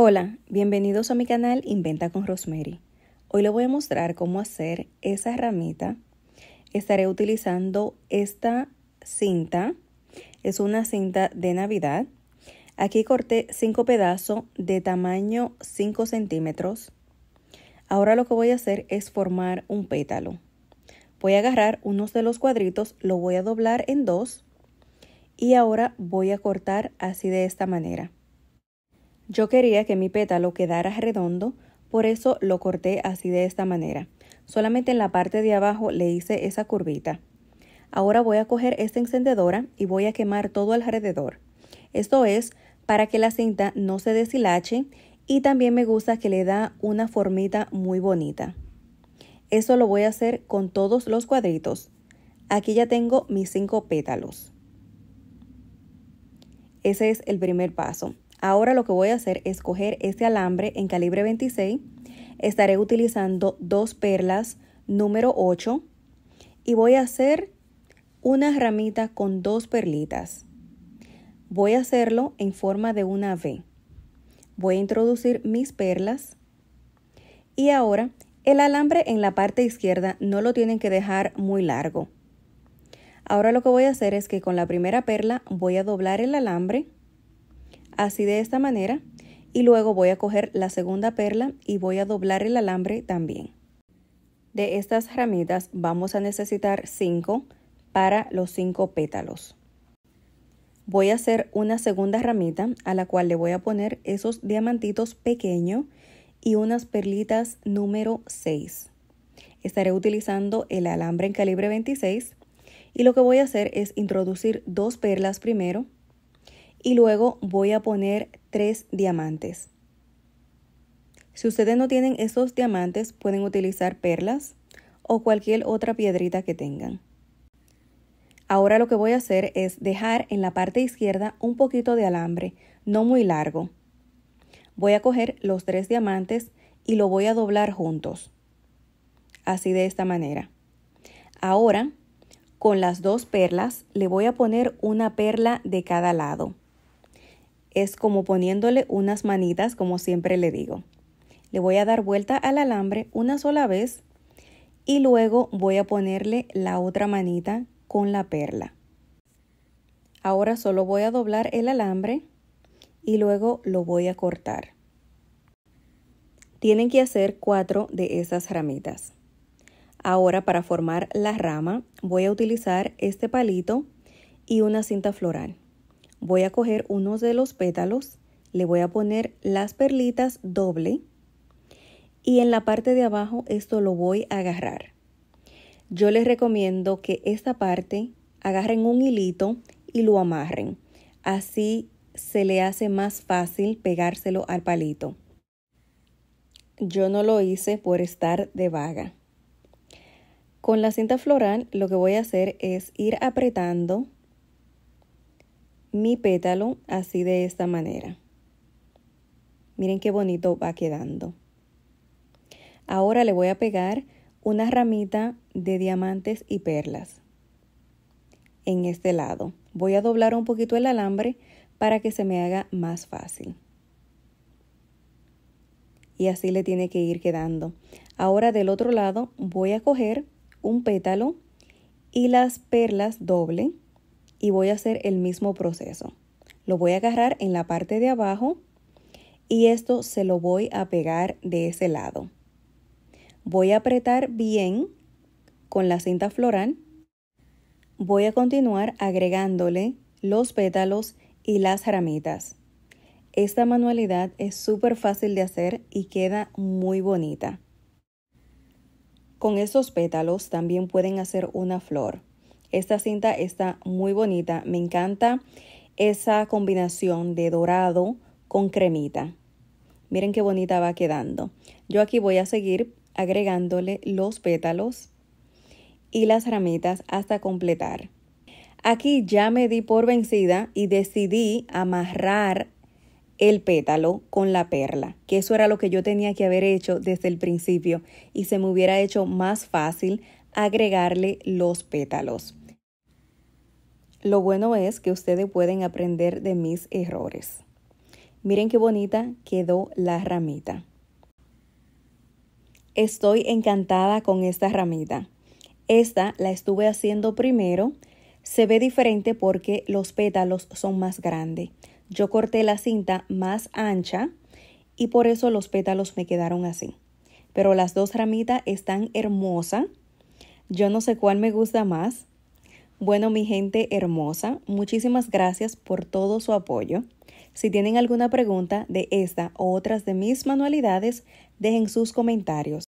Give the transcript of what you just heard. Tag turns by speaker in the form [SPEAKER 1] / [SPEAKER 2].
[SPEAKER 1] Hola, bienvenidos a mi canal Inventa con Rosemary. Hoy les voy a mostrar cómo hacer esa ramita. Estaré utilizando esta cinta. Es una cinta de Navidad. Aquí corté 5 pedazos de tamaño 5 centímetros. Ahora lo que voy a hacer es formar un pétalo. Voy a agarrar unos de los cuadritos, lo voy a doblar en dos y ahora voy a cortar así de esta manera. Yo quería que mi pétalo quedara redondo, por eso lo corté así de esta manera. Solamente en la parte de abajo le hice esa curvita. Ahora voy a coger esta encendedora y voy a quemar todo alrededor. Esto es para que la cinta no se deshilache y también me gusta que le da una formita muy bonita. Eso lo voy a hacer con todos los cuadritos. Aquí ya tengo mis cinco pétalos. Ese es el primer paso. Ahora lo que voy a hacer es coger este alambre en calibre 26. Estaré utilizando dos perlas número 8 y voy a hacer una ramita con dos perlitas. Voy a hacerlo en forma de una V. Voy a introducir mis perlas y ahora el alambre en la parte izquierda no lo tienen que dejar muy largo. Ahora lo que voy a hacer es que con la primera perla voy a doblar el alambre así de esta manera y luego voy a coger la segunda perla y voy a doblar el alambre también. De estas ramitas vamos a necesitar 5 para los 5 pétalos. Voy a hacer una segunda ramita a la cual le voy a poner esos diamantitos pequeños y unas perlitas número 6. Estaré utilizando el alambre en calibre 26 y lo que voy a hacer es introducir dos perlas primero y luego voy a poner tres diamantes. Si ustedes no tienen esos diamantes, pueden utilizar perlas o cualquier otra piedrita que tengan. Ahora lo que voy a hacer es dejar en la parte izquierda un poquito de alambre, no muy largo. Voy a coger los tres diamantes y lo voy a doblar juntos. Así de esta manera. Ahora, con las dos perlas, le voy a poner una perla de cada lado es como poniéndole unas manitas, como siempre le digo. Le voy a dar vuelta al alambre una sola vez y luego voy a ponerle la otra manita con la perla. Ahora solo voy a doblar el alambre y luego lo voy a cortar. Tienen que hacer cuatro de esas ramitas. Ahora para formar la rama voy a utilizar este palito y una cinta floral voy a coger uno de los pétalos, le voy a poner las perlitas doble y en la parte de abajo esto lo voy a agarrar. Yo les recomiendo que esta parte agarren un hilito y lo amarren. Así se le hace más fácil pegárselo al palito. Yo no lo hice por estar de vaga. Con la cinta floral lo que voy a hacer es ir apretando mi pétalo así de esta manera. Miren qué bonito va quedando. Ahora le voy a pegar una ramita de diamantes y perlas en este lado. Voy a doblar un poquito el alambre para que se me haga más fácil. Y así le tiene que ir quedando. Ahora del otro lado voy a coger un pétalo y las perlas doble y voy a hacer el mismo proceso. Lo voy a agarrar en la parte de abajo y esto se lo voy a pegar de ese lado. Voy a apretar bien con la cinta floral. Voy a continuar agregándole los pétalos y las ramitas. Esta manualidad es súper fácil de hacer y queda muy bonita. Con estos pétalos también pueden hacer una flor. Esta cinta está muy bonita, me encanta esa combinación de dorado con cremita. Miren qué bonita va quedando. Yo aquí voy a seguir agregándole los pétalos y las ramitas hasta completar. Aquí ya me di por vencida y decidí amarrar el pétalo con la perla, que eso era lo que yo tenía que haber hecho desde el principio y se me hubiera hecho más fácil agregarle los pétalos. Lo bueno es que ustedes pueden aprender de mis errores. Miren qué bonita quedó la ramita. Estoy encantada con esta ramita. Esta la estuve haciendo primero. Se ve diferente porque los pétalos son más grandes. Yo corté la cinta más ancha y por eso los pétalos me quedaron así. Pero las dos ramitas están hermosas. Yo no sé cuál me gusta más, bueno, mi gente hermosa, muchísimas gracias por todo su apoyo. Si tienen alguna pregunta de esta o otras de mis manualidades, dejen sus comentarios.